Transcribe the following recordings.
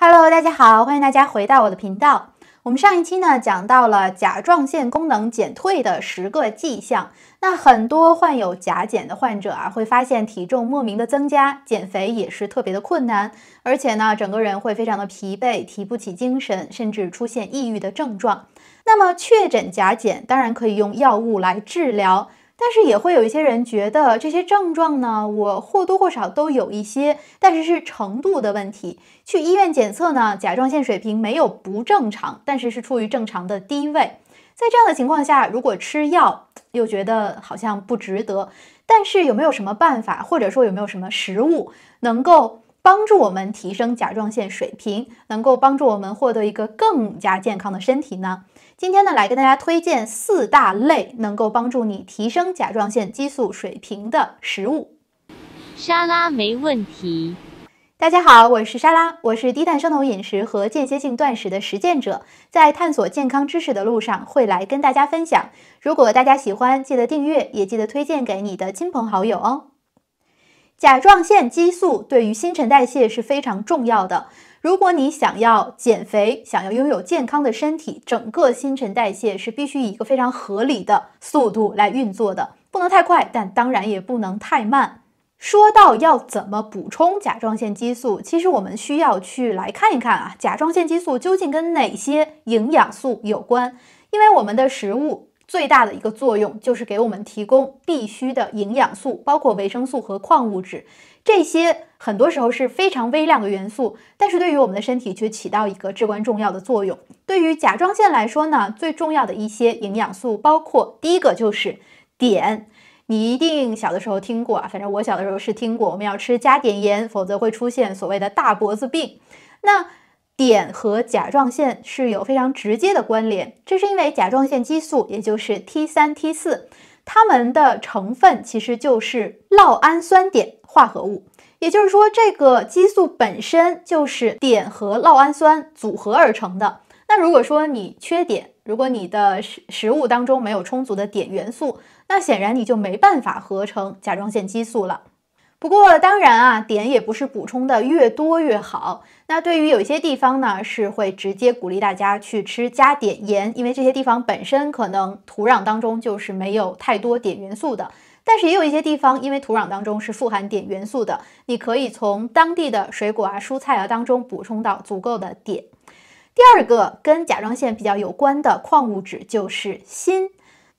Hello，大家好，欢迎大家回到我的频道。我们上一期呢讲到了甲状腺功能减退的十个迹象。那很多患有甲减的患者啊，会发现体重莫名的增加，减肥也是特别的困难，而且呢，整个人会非常的疲惫，提不起精神，甚至出现抑郁的症状。那么确诊甲减，当然可以用药物来治疗。但是也会有一些人觉得这些症状呢，我或多或少都有一些，但是是程度的问题。去医院检测呢，甲状腺水平没有不正常，但是是处于正常的低位。在这样的情况下，如果吃药又觉得好像不值得，但是有没有什么办法，或者说有没有什么食物能够？帮助我们提升甲状腺水平，能够帮助我们获得一个更加健康的身体呢？今天呢，来跟大家推荐四大类能够帮助你提升甲状腺激素水平的食物。沙拉没问题。大家好，我是沙拉，我是低碳生酮饮食和间歇性断食的实践者，在探索健康知识的路上，会来跟大家分享。如果大家喜欢，记得订阅，也记得推荐给你的亲朋好友哦。甲状腺激素对于新陈代谢是非常重要的。如果你想要减肥，想要拥有健康的身体，整个新陈代谢是必须以一个非常合理的速度来运作的，不能太快，但当然也不能太慢。说到要怎么补充甲状腺激素，其实我们需要去来看一看啊，甲状腺激素究竟跟哪些营养素有关？因为我们的食物。最大的一个作用就是给我们提供必需的营养素，包括维生素和矿物质。这些很多时候是非常微量的元素，但是对于我们的身体却起到一个至关重要的作用。对于甲状腺来说呢，最重要的一些营养素包括第一个就是碘。你一定小的时候听过啊，反正我小的时候是听过，我们要吃加碘盐，否则会出现所谓的大脖子病。那碘和甲状腺是有非常直接的关联，这是因为甲状腺激素，也就是 T3、T4，它们的成分其实就是酪氨酸碘化合物。也就是说，这个激素本身就是碘和酪氨酸组合而成的。那如果说你缺碘，如果你的食食物当中没有充足的碘元素，那显然你就没办法合成甲状腺激素了。不过当然啊，碘也不是补充的越多越好。那对于有些地方呢，是会直接鼓励大家去吃加碘盐，因为这些地方本身可能土壤当中就是没有太多碘元素的。但是也有一些地方，因为土壤当中是富含碘元素的，你可以从当地的水果啊、蔬菜啊当中补充到足够的碘。第二个跟甲状腺比较有关的矿物质就是锌，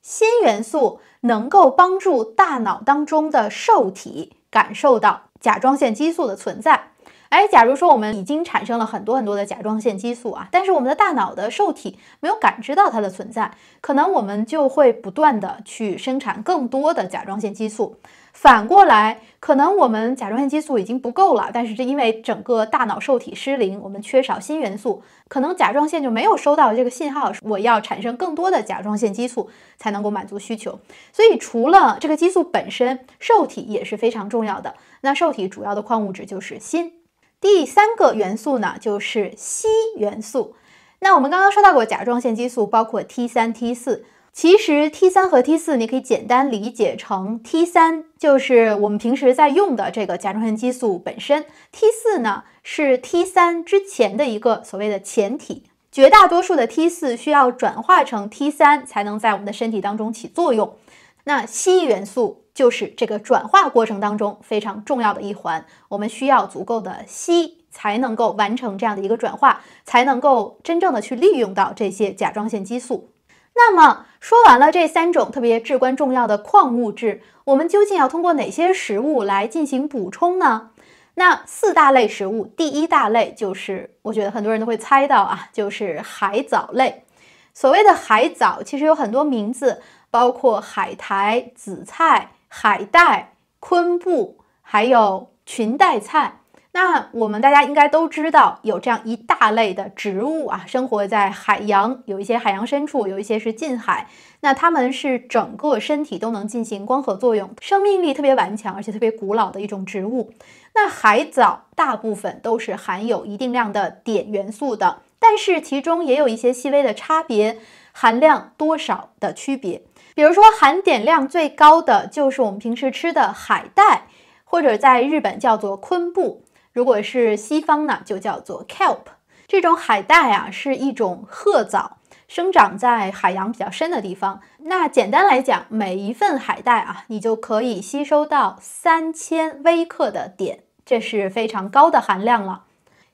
锌元素能够帮助大脑当中的受体。感受到甲状腺激素的存在。哎，假如说我们已经产生了很多很多的甲状腺激素啊，但是我们的大脑的受体没有感知到它的存在，可能我们就会不断的去生产更多的甲状腺激素。反过来，可能我们甲状腺激素已经不够了，但是这因为整个大脑受体失灵，我们缺少锌元素，可能甲状腺就没有收到这个信号，我要产生更多的甲状腺激素才能够满足需求。所以除了这个激素本身，受体也是非常重要的。那受体主要的矿物质就是锌。第三个元素呢，就是硒元素。那我们刚刚说到过甲状腺激素，包括 T3、T4。其实 T3 和 T4 你可以简单理解成 T3 就是我们平时在用的这个甲状腺激素本身，T4 呢是 T3 之前的一个所谓的前体。绝大多数的 T4 需要转化成 T3 才能在我们的身体当中起作用。那硒元素。就是这个转化过程当中非常重要的一环，我们需要足够的硒才能够完成这样的一个转化，才能够真正的去利用到这些甲状腺激素。那么说完了这三种特别至关重要的矿物质，我们究竟要通过哪些食物来进行补充呢？那四大类食物，第一大类就是我觉得很多人都会猜到啊，就是海藻类。所谓的海藻其实有很多名字，包括海苔、紫菜。海带、昆布，还有裙带菜，那我们大家应该都知道，有这样一大类的植物啊，生活在海洋，有一些海洋深处，有一些是近海，那它们是整个身体都能进行光合作用，生命力特别顽强，而且特别古老的一种植物。那海藻大部分都是含有一定量的碘元素的，但是其中也有一些细微的差别。含量多少的区别，比如说含碘量最高的就是我们平时吃的海带，或者在日本叫做昆布，如果是西方呢，就叫做 kelp。这种海带啊，是一种褐藻，生长在海洋比较深的地方。那简单来讲，每一份海带啊，你就可以吸收到三千微克的碘，这是非常高的含量了。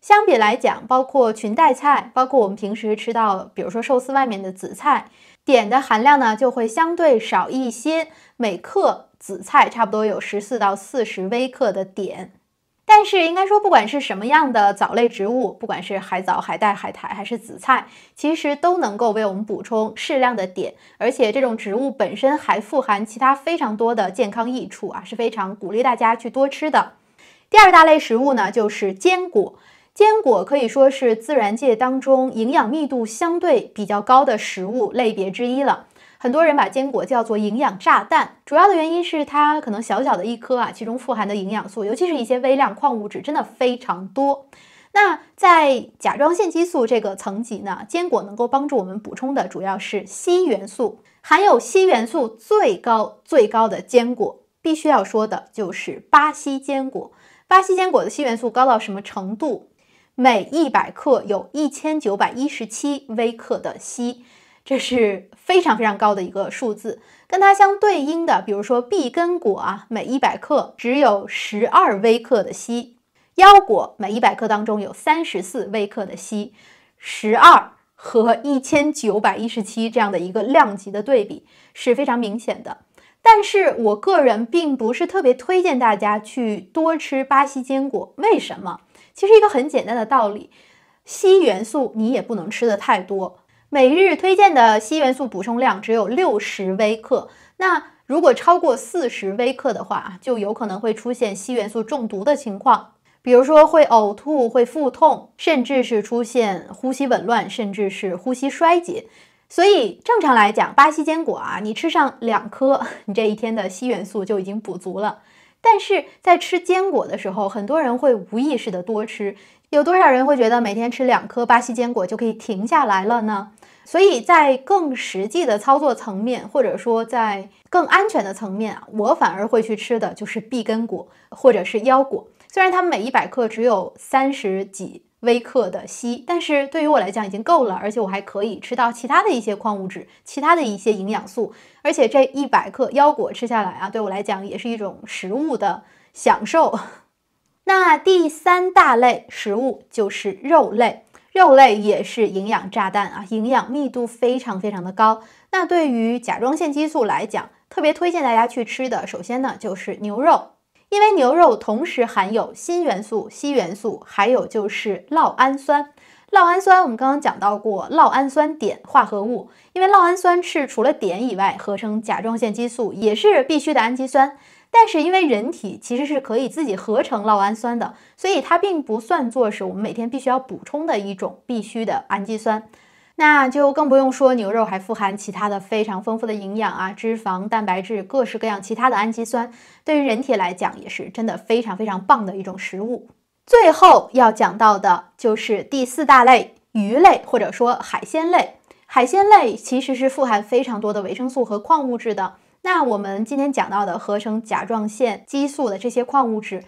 相比来讲，包括裙带菜，包括我们平时吃到，比如说寿司外面的紫菜，碘的含量呢就会相对少一些。每克紫菜差不多有十四到四十微克的碘。但是应该说，不管是什么样的藻类植物，不管是海藻、海带、海苔还是紫菜，其实都能够为我们补充适量的碘。而且这种植物本身还富含其他非常多的健康益处啊，是非常鼓励大家去多吃的。第二大类食物呢，就是坚果。坚果可以说是自然界当中营养密度相对比较高的食物类别之一了。很多人把坚果叫做营养炸弹，主要的原因是它可能小小的一颗啊，其中富含的营养素，尤其是一些微量矿物质，真的非常多。那在甲状腺激素这个层级呢，坚果能够帮助我们补充的主要是硒元素。含有硒元素最高最高的坚果，必须要说的就是巴西坚果。巴西坚果的硒元素高到什么程度？每一百克有一千九百一十七微克的硒，这是非常非常高的一个数字。跟它相对应的，比如说碧根果啊，每一百克只有十二微克的硒；腰果每一百克当中有三十四微克的硒。十二和一千九百一十七这样的一个量级的对比是非常明显的。但是我个人并不是特别推荐大家去多吃巴西坚果，为什么？其实一个很简单的道理，硒元素你也不能吃的太多，每日推荐的硒元素补充量只有六十微克。那如果超过四十微克的话，就有可能会出现硒元素中毒的情况，比如说会呕吐、会腹痛，甚至是出现呼吸紊乱，甚至是呼吸衰竭。所以正常来讲，巴西坚果啊，你吃上两颗，你这一天的硒元素就已经补足了。但是在吃坚果的时候，很多人会无意识的多吃。有多少人会觉得每天吃两颗巴西坚果就可以停下来了呢？所以在更实际的操作层面，或者说在更安全的层面啊，我反而会去吃的就是碧根果或者是腰果，虽然它每一百克只有三十几。微克的硒，但是对于我来讲已经够了，而且我还可以吃到其他的一些矿物质，其他的一些营养素，而且这一百克腰果吃下来啊，对我来讲也是一种食物的享受。那第三大类食物就是肉类，肉类也是营养炸弹啊，营养密度非常非常的高。那对于甲状腺激素来讲，特别推荐大家去吃的，首先呢就是牛肉。因为牛肉同时含有锌元素、硒元素，还有就是酪氨酸。酪氨酸我们刚刚讲到过，酪氨酸碘化合物，因为酪氨酸是除了碘以外合成甲状腺激素也是必须的氨基酸。但是因为人体其实是可以自己合成酪氨酸的，所以它并不算作是我们每天必须要补充的一种必须的氨基酸。那就更不用说牛肉还富含其他的非常丰富的营养啊，脂肪、蛋白质，各式各样其他的氨基酸，对于人体来讲也是真的非常非常棒的一种食物。最后要讲到的就是第四大类鱼类，或者说海鲜类。海鲜类其实是富含非常多的维生素和矿物质的。那我们今天讲到的合成甲状腺激素的这些矿物质。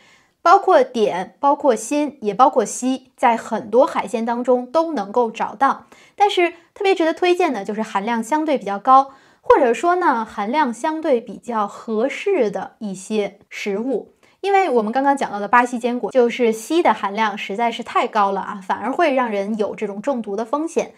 包括碘，包括锌，也包括硒，在很多海鲜当中都能够找到。但是特别值得推荐的，就是含量相对比较高，或者说呢含量相对比较合适的一些食物。因为我们刚刚讲到的巴西坚果，就是硒的含量实在是太高了啊，反而会让人有这种中毒的风险。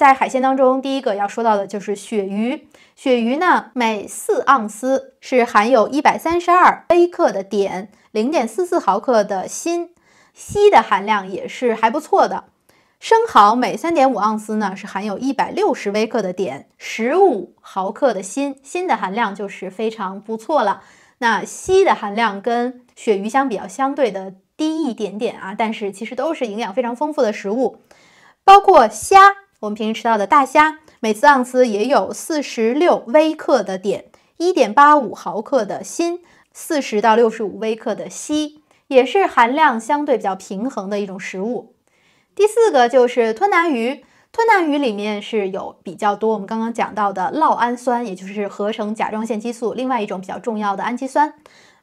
在海鲜当中，第一个要说到的就是鳕鱼。鳕鱼呢，每四盎司是含有一百三十二微克的碘，零点四四毫克的锌，硒的含量也是还不错的。生蚝每三点五盎司呢，是含有一百六十微克的碘，十五毫克的锌，锌的含量就是非常不错了。那硒的含量跟鳕鱼相比较，相对的低一点点啊，但是其实都是营养非常丰富的食物，包括虾。我们平时吃到的大虾，每次盎司也有四十六微克的碘，一点八五毫克的锌，四十到六十五微克的硒，也是含量相对比较平衡的一种食物。第四个就是吞拿鱼，吞拿鱼里面是有比较多我们刚刚讲到的酪氨酸，也就是合成甲状腺激素，另外一种比较重要的氨基酸。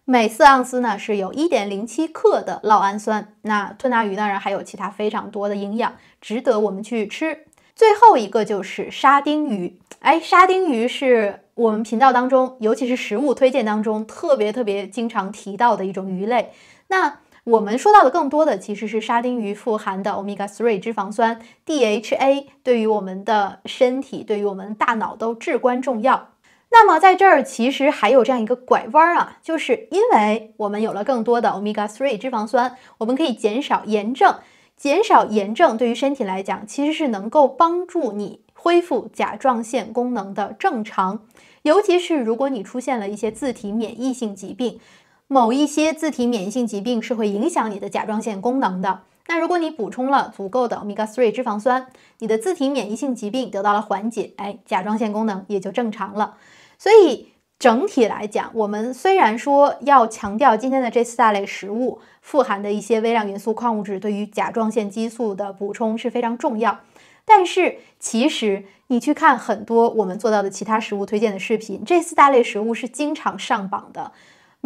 每四盎司呢是有一点零七克的酪氨酸。那吞拿鱼当然还有其他非常多的营养，值得我们去吃。最后一个就是沙丁鱼，哎，沙丁鱼是我们频道当中，尤其是食物推荐当中特别特别经常提到的一种鱼类。那我们说到的更多的其实是沙丁鱼富含的欧米伽 three 脂肪酸 DHA，对于我们的身体，对于我们大脑都至关重要。那么在这儿其实还有这样一个拐弯啊，就是因为我们有了更多的欧米伽 three 脂肪酸，我们可以减少炎症。减少炎症对于身体来讲，其实是能够帮助你恢复甲状腺功能的正常。尤其是如果你出现了一些自体免疫性疾病，某一些自体免疫性疾病是会影响你的甲状腺功能的。那如果你补充了足够的欧米伽3脂肪酸，你的自体免疫性疾病得到了缓解，哎，甲状腺功能也就正常了。所以。整体来讲，我们虽然说要强调今天的这四大类食物富含的一些微量元素、矿物质对于甲状腺激素的补充是非常重要，但是其实你去看很多我们做到的其他食物推荐的视频，这四大类食物是经常上榜的。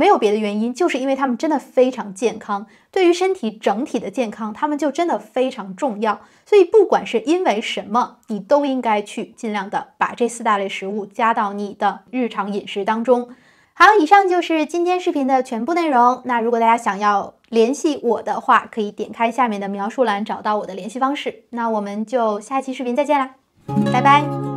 没有别的原因，就是因为他们真的非常健康，对于身体整体的健康，他们就真的非常重要。所以不管是因为什么，你都应该去尽量的把这四大类食物加到你的日常饮食当中。好，以上就是今天视频的全部内容。那如果大家想要联系我的话，可以点开下面的描述栏找到我的联系方式。那我们就下期视频再见啦，拜拜。